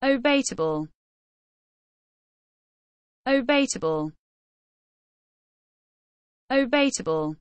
Obatable. Obatable. Obatable.